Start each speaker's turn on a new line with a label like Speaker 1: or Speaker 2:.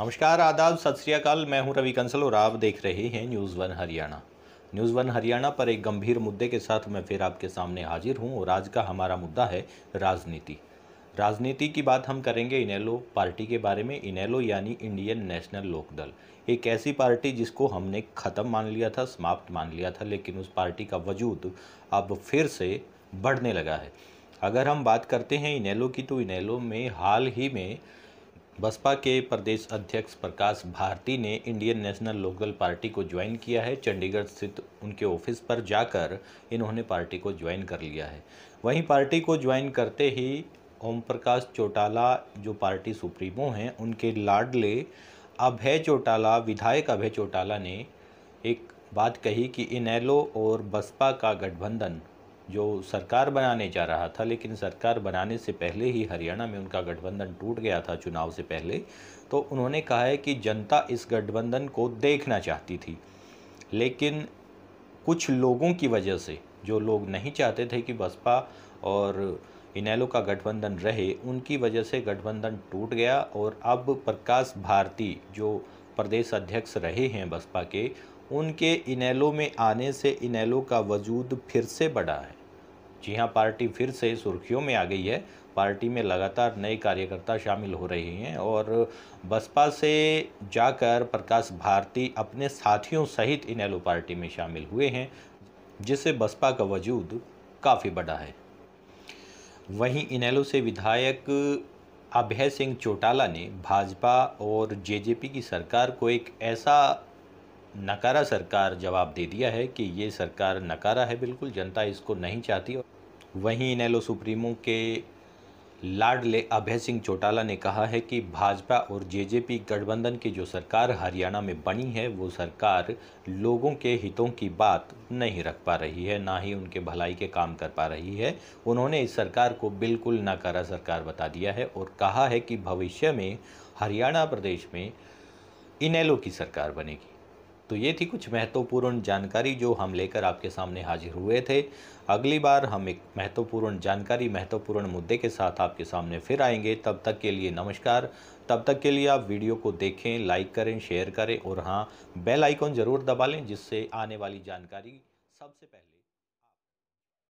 Speaker 1: नमस्कार आदाब सत श्रीकाल मैं हूं रवि कंसल और आप देख रहे हैं news one Haryana news one Haryana पर एक गंभीर मुद्दे के साथ मैं फिर आपके सामने हाजिर हूं और आज का हमारा मुद्दा है राजनीति राजनीति की बात हम करेंगे इनेलो पार्टी के बारे में इनेलो यानी इंडियन नेशनल लोकदल एक ऐसी पार्टी जिसको हमने ख़त्म मान लिया था समाप्त मान लिया था लेकिन उस पार्टी का वजूद अब फिर से बढ़ने लगा है अगर हम बात करते हैं इनेलो की तो इनेलो में हाल ही में बसपा के प्रदेश अध्यक्ष प्रकाश भारती ने इंडियन नेशनल लोकल पार्टी को ज्वाइन किया है चंडीगढ़ स्थित उनके ऑफिस पर जाकर इन्होंने पार्टी को ज्वाइन कर लिया है वहीं पार्टी को ज्वाइन करते ही ओम प्रकाश चौटाला जो पार्टी सुप्रीमो हैं उनके लाडले अभय चौटाला विधायक अभय चौटाला ने एक बात कही कि इनेलो और बसपा का गठबंधन जो सरकार बनाने जा रहा था लेकिन सरकार बनाने से पहले ही हरियाणा में उनका गठबंधन टूट गया था चुनाव से पहले तो उन्होंने कहा है कि जनता इस गठबंधन को देखना चाहती थी लेकिन कुछ लोगों की वजह से जो लोग नहीं चाहते थे कि बसपा और इनेलो का गठबंधन रहे उनकी वजह से गठबंधन टूट गया और अब प्रकाश भारती जो प्रदेश अध्यक्ष रहे हैं बसपा के उनके इनेलो में आने से इनेलो का वजूद फिर से बढ़ा है जी हाँ पार्टी फिर से सुर्खियों में आ गई है पार्टी में लगातार नए कार्यकर्ता शामिल हो रहे हैं और बसपा से जाकर प्रकाश भारती अपने साथियों सहित इनेलो पार्टी में शामिल हुए हैं जिससे बसपा का वजूद काफ़ी बड़ा है वहीं इनेलो से विधायक अभय सिंह चौटाला ने भाजपा और जेजेपी की सरकार को एक ऐसा नकारा सरकार जवाब दे दिया है कि ये सरकार नकारा है बिल्कुल जनता इसको नहीं चाहती वहीं इनेलो सुप्रीमो के लाडले अभय सिंह चौटाला ने कहा है कि भाजपा और जेजेपी गठबंधन की जो सरकार हरियाणा में बनी है वो सरकार लोगों के हितों की बात नहीं रख पा रही है ना ही उनके भलाई के काम कर पा रही है उन्होंने इस सरकार को बिल्कुल नकारा सरकार बता दिया है और कहा है कि भविष्य में हरियाणा प्रदेश में इनेलो की सरकार बनेगी तो ये थी कुछ महत्वपूर्ण जानकारी जो हम लेकर आपके सामने हाजिर हुए थे अगली बार हम एक महत्वपूर्ण जानकारी महत्वपूर्ण मुद्दे के साथ आपके सामने फिर आएंगे तब तक के लिए नमस्कार तब तक के लिए आप वीडियो को देखें लाइक करें शेयर करें और हाँ बेल आइकॉन ज़रूर दबा लें जिससे आने वाली जानकारी सबसे पहले